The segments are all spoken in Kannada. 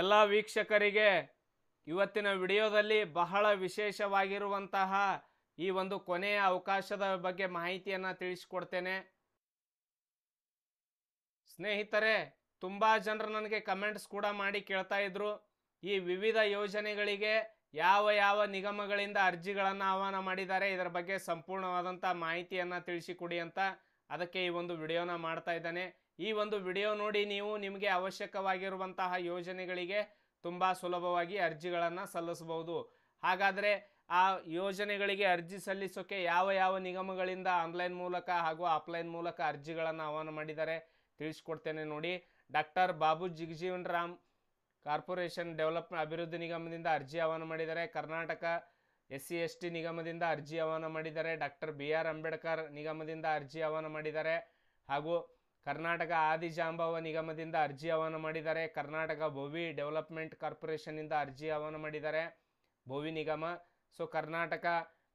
ಎಲ್ಲ ವೀಕ್ಷಕರಿಗೆ ಇವತ್ತಿನ ವಿಡಿಯೋದಲ್ಲಿ ಬಹಳ ವಿಶೇಷವಾಗಿರುವಂತಹ ಈ ಒಂದು ಕೊನೆಯ ಅವಕಾಶದ ಬಗ್ಗೆ ಮಾಹಿತಿಯನ್ನು ತಿಳಿಸಿಕೊಡ್ತೇನೆ ಸ್ನೇಹಿತರೆ ತುಂಬ ಜನರು ನನಗೆ ಕಮೆಂಟ್ಸ್ ಕೂಡ ಮಾಡಿ ಕೇಳ್ತಾ ಇದ್ರು ಈ ವಿವಿಧ ಯೋಜನೆಗಳಿಗೆ ಯಾವ ಯಾವ ನಿಗಮಗಳಿಂದ ಅರ್ಜಿಗಳನ್ನು ಆಹ್ವಾನ ಮಾಡಿದ್ದಾರೆ ಇದರ ಬಗ್ಗೆ ಸಂಪೂರ್ಣವಾದಂಥ ಮಾಹಿತಿಯನ್ನು ತಿಳಿಸಿಕೊಡಿ ಅಂತ ಅದಕ್ಕೆ ಈ ಒಂದು ವಿಡಿಯೋನ ಮಾಡ್ತಾ ಇದ್ದಾನೆ ಈ ಒಂದು ವಿಡಿಯೋ ನೋಡಿ ನೀವು ನಿಮಗೆ ಅವಶ್ಯಕವಾಗಿರುವಂತಹ ಯೋಜನೆಗಳಿಗೆ ತುಂಬ ಸುಲಭವಾಗಿ ಅರ್ಜಿಗಳನ್ನು ಸಲ್ಲಿಸಬಹುದು ಹಾಗಾದರೆ ಆ ಯೋಜನೆಗಳಿಗೆ ಅರ್ಜಿ ಸಲ್ಲಿಸೋಕೆ ಯಾವ ಯಾವ ನಿಗಮಗಳಿಂದ ಆನ್ಲೈನ್ ಮೂಲಕ ಹಾಗೂ ಆಫ್ಲೈನ್ ಮೂಲಕ ಅರ್ಜಿಗಳನ್ನು ಆಹ್ವಾನ ಮಾಡಿದ್ದಾರೆ ತಿಳಿಸ್ಕೊಡ್ತೇನೆ ನೋಡಿ doctor Babu Jagjivan Ram corporation development ಅಭಿವೃದ್ಧಿ ನಿಗಮದಿಂದ ಅರ್ಜಿ ಆಹ್ವಾನ ಮಾಡಿದ್ದಾರೆ Karnataka S C S T ನಿಗಮದಿಂದ ಅರ್ಜಿ ಆಹ್ವಾನ ಮಾಡಿದ್ದಾರೆ ಡಾಕ್ಟರ್ ಬಿ ಆರ್ ಅಂಬೇಡ್ಕರ್ ನಿಗಮದಿಂದ ಅರ್ಜಿ ಆಹ್ವಾನ ಮಾಡಿದ್ದಾರೆ ಹಾಗೂ ಕರ್ನಾಟಕ ಆದಿಜಾಂಬವ ನಿಗಮದಿಂದ ಅರ್ಜಿ ಆಹ್ವಾನ ಮಾಡಿದ್ದಾರೆ ಕರ್ನಾಟಕ ಭೋವಿ ಡೆವಲಪ್ಮೆಂಟ್ ಕಾರ್ಪೊರೇಷನ್ನಿಂದ ಅರ್ಜಿ ಆಹ್ವಾನ ಮಾಡಿದ್ದಾರೆ ಭೋವಿ ನಿಗಮ ಸೊ ಕರ್ನಾಟಕ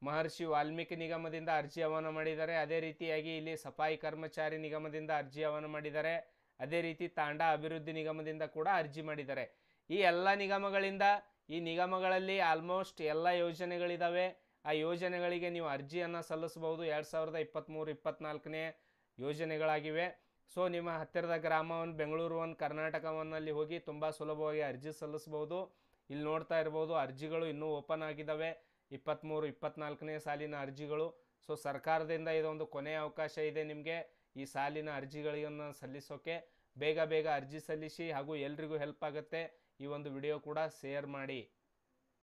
ಮಹರ್ಷಿ ವಾಲ್ಮೀಕಿ ನಿಗಮದಿಂದ ಅರ್ಜಿ ಆಹ್ವಾನ ಮಾಡಿದ್ದಾರೆ ಅದೇ ರೀತಿಯಾಗಿ ಇಲ್ಲಿ ಸಫಾಯಿ ಕರ್ಮಚಾರಿ ನಿಗಮದಿಂದ ಅರ್ಜಿ ಆಹ್ವಾನ ಮಾಡಿದ್ದಾರೆ ಅದೇ ರೀತಿ ತಾಂಡ ಅಭಿವೃದ್ಧಿ ನಿಗಮದಿಂದ ಕೂಡ ಅರ್ಜಿ ಮಾಡಿದ್ದಾರೆ ಈ ಎಲ್ಲ ನಿಗಮಗಳಿಂದ ಈ ನಿಗಮಗಳಲ್ಲಿ ಆಲ್ಮೋಸ್ಟ್ ಎಲ್ಲ ಯೋಜನೆಗಳಿದ್ದಾವೆ ಆ ಯೋಜನೆಗಳಿಗೆ ನೀವು ಅರ್ಜಿಯನ್ನು ಸಲ್ಲಿಸಬಹುದು ಎರಡು ಸಾವಿರದ ಇಪ್ಪತ್ತ್ಮೂರು ಇಪ್ಪತ್ತ್ನಾಲ್ಕನೇ ಯೋಜನೆಗಳಾಗಿವೆ ಸೊ ನಿಮ್ಮ ಹತ್ತಿರದ ಗ್ರಾಮವನ್ನು ಬೆಂಗಳೂರು ಒಂದು ಕರ್ನಾಟಕವನ್ನಲ್ಲಿ ಹೋಗಿ ತುಂಬ ಸುಲಭವಾಗಿ ಅರ್ಜಿ ಸಲ್ಲಿಸ್ಬೋದು ಇಲ್ಲಿ ನೋಡ್ತಾ ಇರ್ಬೋದು ಅರ್ಜಿಗಳು ಇನ್ನೂ ಓಪನ್ ಆಗಿದ್ದಾವೆ ಇಪ್ಪತ್ತ್ಮೂರು ಇಪ್ಪತ್ತ್ನಾಲ್ಕನೇ ಸಾಲಿನ ಅರ್ಜಿಗಳು ಸೊ ಸರ್ಕಾರದಿಂದ ಇದೊಂದು ಕೊನೆಯ ಅವಕಾಶ ಇದೆ ನಿಮಗೆ ಈ ಸಾಲಿನ ಅರ್ಜಿಗಳನ್ನು ಸಲ್ಲಿಸೋಕೆ ಬೇಗ ಬೇಗ ಅರ್ಜಿ ಸಲ್ಲಿಸಿ ಹಾಗೂ ಎಲ್ರಿಗೂ ಹೆಲ್ಪ್ ಆಗುತ್ತೆ ಈ ಒಂದು ವಿಡಿಯೋ ಕೂಡ ಶೇರ್ ಮಾಡಿ